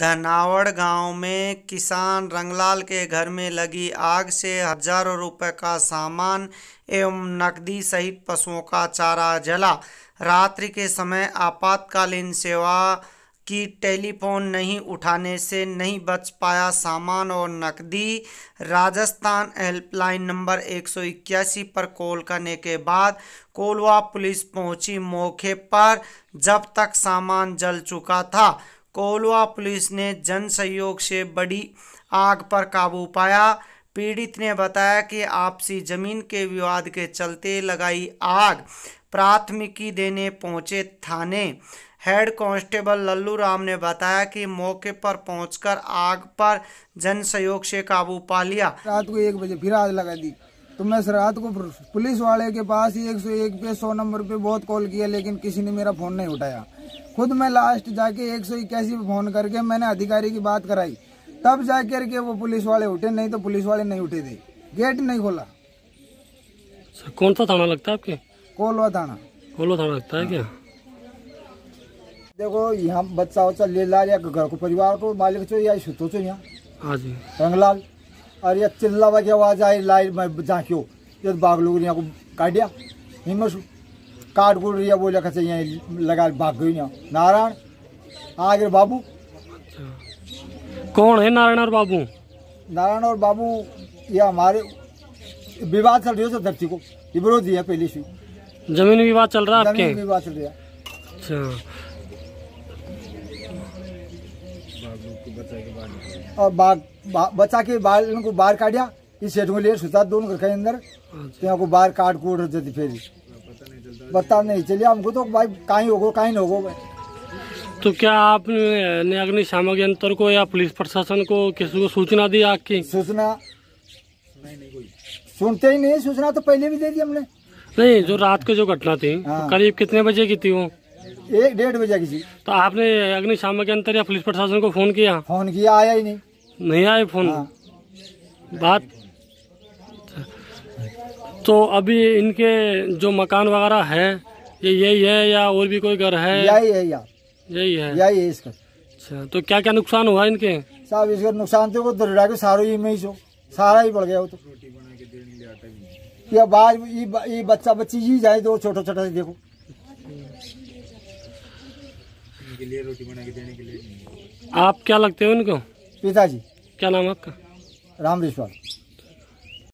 धनावड़ गांव में किसान रंगलाल के घर में लगी आग से हजारों रुपए का सामान एवं नकदी सहित पशुओं का चारा जला रात्रि के समय आपातकालीन सेवा की टेलीफोन नहीं उठाने से नहीं बच पाया सामान और नकदी राजस्थान हेल्पलाइन नंबर एक पर कॉल करने के बाद कोलवा पुलिस पहुंची मौके पर जब तक सामान जल चुका था कोलवा पुलिस ने जन सहयोग से बड़ी आग पर काबू पाया पीड़ित ने बताया कि आपसी जमीन के विवाद के चलते लगाई आग प्राथमिकी देने पहुंचे थाने हेड कांस्टेबल लल्लू राम ने बताया कि मौके पर पहुंचकर आग पर जन सहयोग से काबू पा लिया रात को एक बजे फिर आग लगा दी तो मैं रात को पुलिस वाले के पास एक सौ एक पे सौ नंबर पे बहुत कॉल किया लेकिन किसी ने मेरा फोन नहीं उठाया खुद मैं लास्ट जाके एक सौ इक्यासी पे फोन करके मैंने अधिकारी की बात कराई तब जा के वो पुलिस वाले उठे नहीं तो पुलिस वाले नहीं उठे थे गेट नहीं खोला अच्छा, कौन सा थाना लगता है आपके कोलवा थाना कोलवा थाना लगता है क्या हाँ। देखो यहाँ बच्चा वच्चा ले ला या घर को परिवार को मालिक चो या सुतो चो यहाँ हाँ जी रंगलाल और यह चिल्ला की आवाज आई लाई मैं झाँक्यो ये बाग लोग यहाँ को काटिया हिंगसू कार्ड कूट रही वो लखा से यहाँ लगा भाग गई ना नारायण आगे बाबू कौन है नारायण और बाबू नारायण और बाबू ये हमारे विवाद चल रही है सर धरती को विरोध दिया पहले से जमीन विवाद चल रहा है आपके विवाद चल रहा है अच्छा और बाघ बचा के बाल इनको बाहर काटिया इस सेठ में लिए सुता दोनों घर के अंदर अच्छा। यहाँ को बाहर काट कूट थे फिर पता नहीं चलिए हमको तो भाई कहीं होगो कहीं होगो तो क्या आपने अग्निशामक यंत्र को या पुलिस प्रशासन को किसी को सूचना दी आपकी सूचना सुनते ही नहीं सूचना तो पहले भी दे दी हमने नहीं जो रात को जो घटना थी तो हाँ। करीब कितने बजे की थी वो एक डेढ़ बजे की थी तो आपने अग्निशामक यंत्र या पुलिस प्रशासन को फोन किया फोन किया आया ही नहीं नहीं आया फोन हाँ। बात तो अभी इनके जो मकान वगैरह है ये यही है या और भी कोई घर है यही है यार यही है यही है इसका अच्छा तो क्या क्या नुकसान हुआ इनके साहब इसका नुकसान तो दुर्डा के सारो ही में ही सारा ही बढ़ गया वो तो बाज ये बच्चा बच्ची जी जाए दो तो छोटा छोटा देखो के लिए रोटी बना के देने के लिए आप क्या लगते हो इनको पिताजी क्या नाम आपका राम विश्वास